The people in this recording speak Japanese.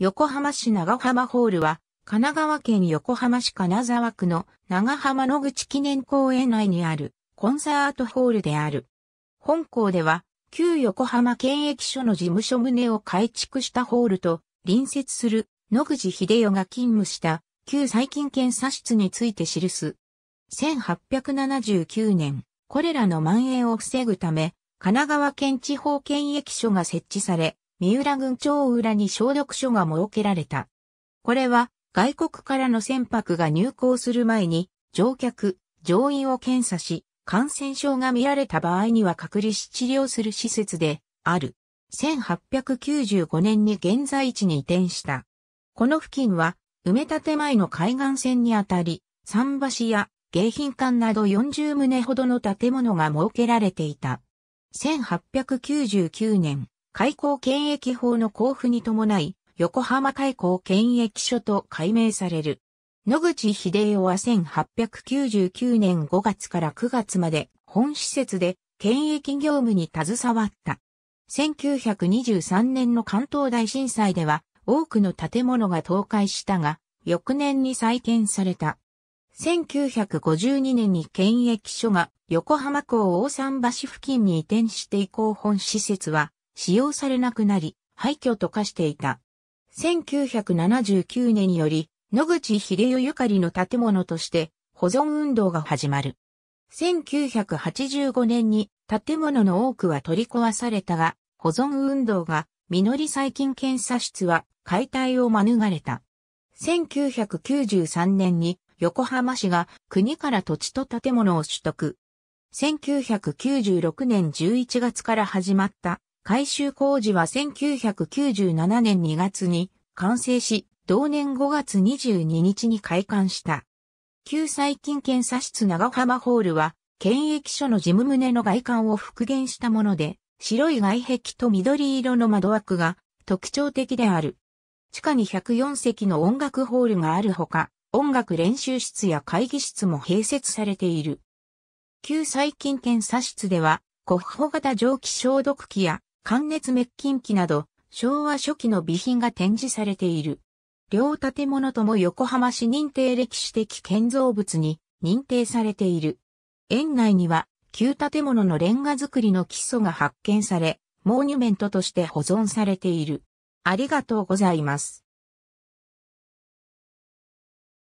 横浜市長浜ホールは、神奈川県横浜市金沢区の長浜野口記念公園内にあるコンサートホールである。本校では、旧横浜検疫所の事務所棟を改築したホールと隣接する野口秀代が勤務した旧最近検査室について記す。1879年、これらの蔓延を防ぐため、神奈川県地方検疫所が設置され、三浦郡町浦に消毒所が設けられた。これは外国からの船舶が入港する前に乗客、乗員を検査し、感染症が見られた場合には隔離し治療する施設である。1895年に現在地に移転した。この付近は埋め立て前の海岸線にあたり、桟橋や迎賓館など40棟ほどの建物が設けられていた。1899年、海港検疫法の交付に伴い、横浜海港検疫所と改名される。野口秀夫は1899年5月から9月まで本施設で検疫業務に携わった。1923年の関東大震災では多くの建物が倒壊したが、翌年に再建された。1952年に検疫所が横浜港大桟橋付近に移転して以降本施設は使用されなくなり、廃墟と化していた。1979年により、野口秀世ゆかりの建物として保存運動が始まる。1985年に建物の多くは取り壊されたが、保存運動が実り細菌検査室は解体を免れた。1993年に横浜市が国から土地と建物を取得。1996年11月から始まった改修工事は1997年2月に完成し、同年5月22日に開館した。旧最近検査室長浜ホールは、検疫所の事務棟の外観を復元したもので、白い外壁と緑色の窓枠が特徴的である。地下に104席の音楽ホールがあるほか、音楽練習室や会議室も併設されている。旧細菌検査室では、国ホ型蒸気消毒器や関熱滅菌機など、昭和初期の備品が展示されている。両建物とも横浜市認定歴史的建造物に認定されている。園内には、旧建物のレンガ造りの基礎が発見され、モニュメントとして保存されている。ありがとうございます。